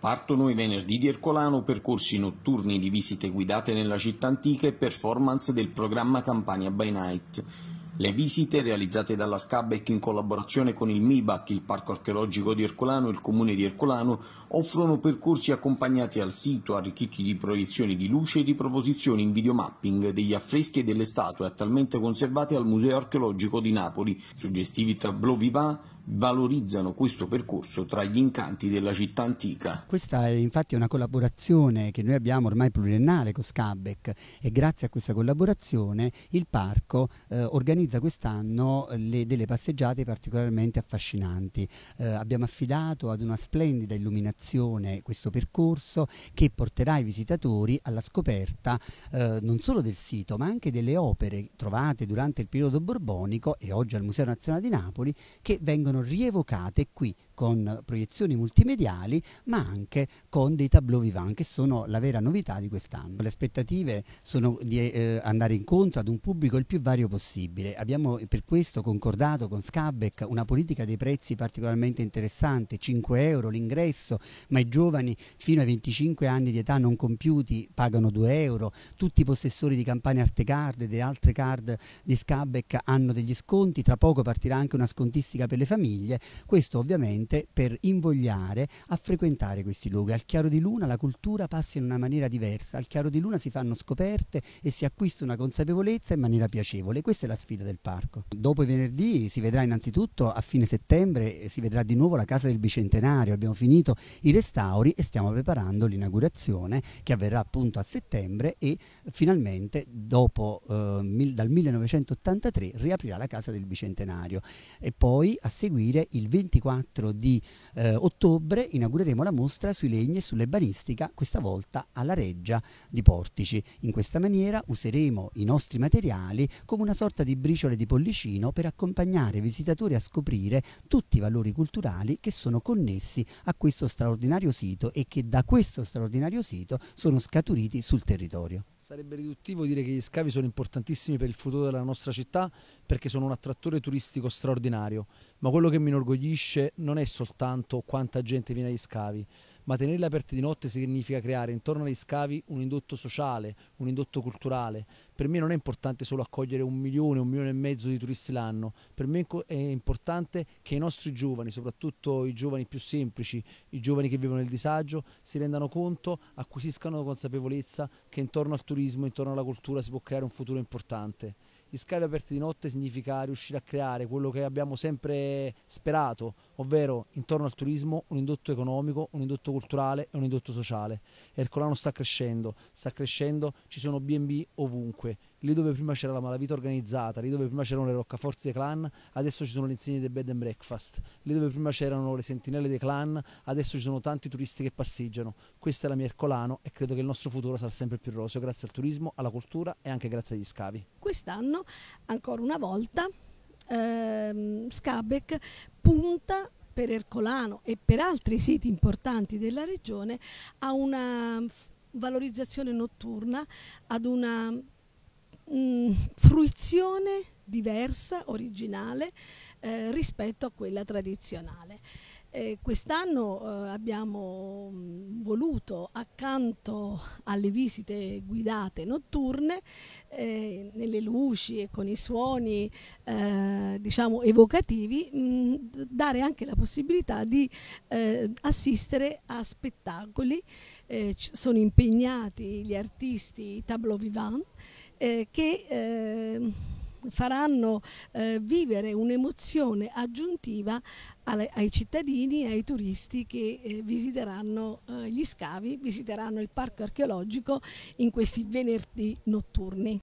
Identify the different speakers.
Speaker 1: Partono i venerdì di Ercolano percorsi notturni di visite guidate nella città antica e performance del programma Campania by Night. Le visite realizzate dalla Scabec in collaborazione con il MIBAC, il Parco Archeologico di Ercolano e il Comune di Ercolano, offrono percorsi accompagnati al sito, arricchiti di proiezioni di luce e di proposizioni in videomapping degli affreschi e delle statue attualmente conservate al Museo Archeologico di Napoli, suggestivi tableau vivant, valorizzano questo percorso tra gli incanti della città antica.
Speaker 2: Questa è infatti una collaborazione che noi abbiamo ormai pluriennale con Scabec e grazie a questa collaborazione il parco eh, organizza quest'anno eh, delle passeggiate particolarmente affascinanti. Eh, abbiamo affidato ad una splendida illuminazione questo percorso che porterà i visitatori alla scoperta eh, non solo del sito ma anche delle opere trovate durante il periodo borbonico e oggi al Museo Nazionale di Napoli che vengono vengono rievocate qui con proiezioni multimediali ma anche con dei tableau vivant che sono la vera novità di quest'anno. Le aspettative sono di eh, andare incontro ad un pubblico il più vario possibile. Abbiamo eh, per questo concordato con Scabec una politica dei prezzi particolarmente interessante, 5 euro l'ingresso, ma i giovani fino ai 25 anni di età non compiuti pagano 2 euro, tutti i possessori di campane Artecard e di altre card di Scabec hanno degli sconti, tra poco partirà anche una scontistica per le famiglie famiglie, questo ovviamente per invogliare a frequentare questi luoghi. Al chiaro di luna la cultura passa in una maniera diversa, al chiaro di luna si fanno scoperte e si acquista una consapevolezza in maniera piacevole, questa è la sfida del parco. Dopo i venerdì si vedrà innanzitutto a fine settembre eh, si vedrà di nuovo la casa del bicentenario, abbiamo finito i restauri e stiamo preparando l'inaugurazione che avverrà appunto a settembre e finalmente dopo eh, dal 1983 riaprirà la casa del bicentenario e poi a seguito seguire, il 24 di eh, ottobre inaugureremo la mostra sui legni e sull'ebanistica questa volta alla Reggia di Portici. In questa maniera useremo i nostri materiali come una sorta di briciole di pollicino per accompagnare i visitatori a scoprire tutti i valori culturali che sono connessi a questo straordinario sito e che da questo straordinario sito sono scaturiti sul territorio.
Speaker 3: Sarebbe riduttivo dire che gli scavi sono importantissimi per il futuro della nostra città perché sono un attrattore turistico straordinario, ma quello che mi inorgoglisce non è soltanto quanta gente viene agli scavi, ma tenerle aperte di notte significa creare intorno agli scavi un indotto sociale, un indotto culturale. Per me non è importante solo accogliere un milione, un milione e mezzo di turisti l'anno, per me è importante che i nostri giovani, soprattutto i giovani più semplici, i giovani che vivono il disagio, si rendano conto, acquisiscano consapevolezza che intorno al turismo, intorno alla cultura si può creare un futuro importante gli scavi aperti di notte significa riuscire a creare quello che abbiamo sempre sperato, ovvero intorno al turismo un indotto economico, un indotto culturale e un indotto sociale. Ercolano sta crescendo, sta crescendo, ci sono BB ovunque lì dove prima c'era la malavita organizzata, lì dove prima c'erano le roccaforti dei clan, adesso ci sono le insegne dei bed and breakfast, lì dove prima c'erano le sentinelle dei clan, adesso ci sono tanti turisti che passeggiano. Questa è la Miercolano e credo che il nostro futuro sarà sempre più roseo grazie al turismo, alla cultura e anche grazie agli scavi.
Speaker 4: Quest'anno, ancora una volta, ehm, Scabec punta per Ercolano e per altri siti importanti della regione a una valorizzazione notturna, ad una mh, mm, fruizione diversa, originale eh, rispetto a quella tradizionale. Eh, Quest'anno eh, abbiamo mm, voluto, accanto alle visite guidate notturne, eh, nelle luci e con i suoni eh, diciamo evocativi, mh, mm, dare anche la possibilità di eh, assistere a spettacoli. Eh, sono impegnati gli artisti tableau vivant che faranno eh, vivere un'emozione aggiuntiva alle, ai cittadini e ai turisti che eh, visiteranno eh, gli scavi, visiteranno il parco archeologico in questi venerdì notturni.